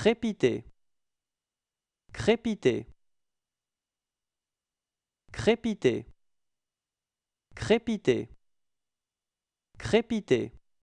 crépiter crépiter crépiter crépiter crépiter